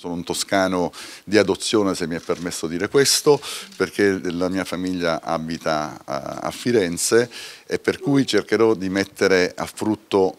Sono un toscano di adozione, se mi è permesso dire questo, perché la mia famiglia abita a, Firenze e per cui cercherò di mettere a frutto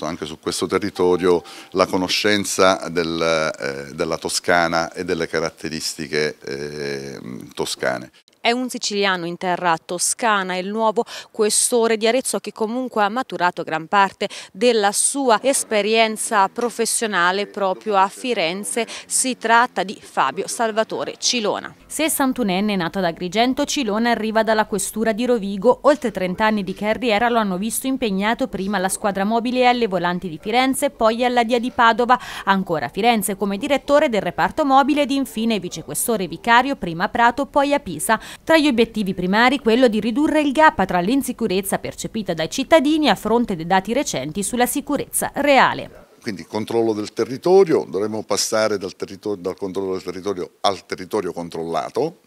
anche su questo territorio la conoscenza del, eh, della Toscana e delle caratteristiche eh, toscane. È un siciliano in terra toscana, il nuovo questore di Arezzo che comunque ha maturato gran parte della sua esperienza professionale proprio a Firenze. Si tratta di Fabio Salvatore Cilona. 61enne nato ad Agrigento, Cilona arriva dalla questura di Rovigo. Oltre 30 anni di carriera lo hanno visto impegnato prima alla squadra mobile alle Volanti di Firenze, poi alla DIA di Padova, ancora a Firenze come direttore del reparto mobile ed infine vicequestore vicario prima a Prato, poi a Pisa. Tra gli obiettivi primari quello di ridurre il gap tra l'insicurezza percepita dai cittadini a fronte dei dati recenti sulla sicurezza reale quindi controllo del territorio, dovremmo passare dal, territorio, dal, controllo del territorio al territorio controllato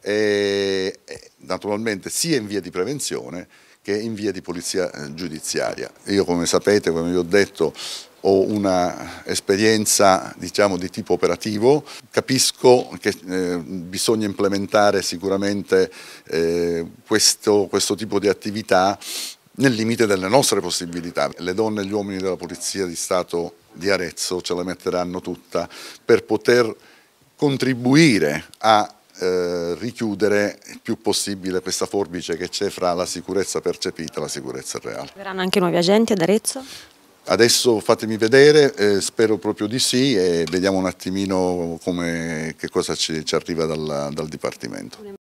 e, naturalmente sia in via di prevenzione che in via di polizia eh, giudiziaria. Io come sapete, come vi ho detto, ho un'esperienza diciamo, di tipo operativo, capisco che eh, bisogna implementare sicuramente eh, questo, questo tipo di attività nel limite delle nostre possibilità. Le donne e gli uomini della Polizia di Stato di Arezzo ce la metteranno tutta per poter contribuire a eh, richiudere il più possibile questa forbice che c'è fra la sicurezza percepita e la sicurezza reale. Verranno anche nuovi agenti ad Arezzo? Adesso fatemi vedere, eh, spero proprio di sì e vediamo un attimino come, che cosa ci, ci arriva dal, dal Dipartimento.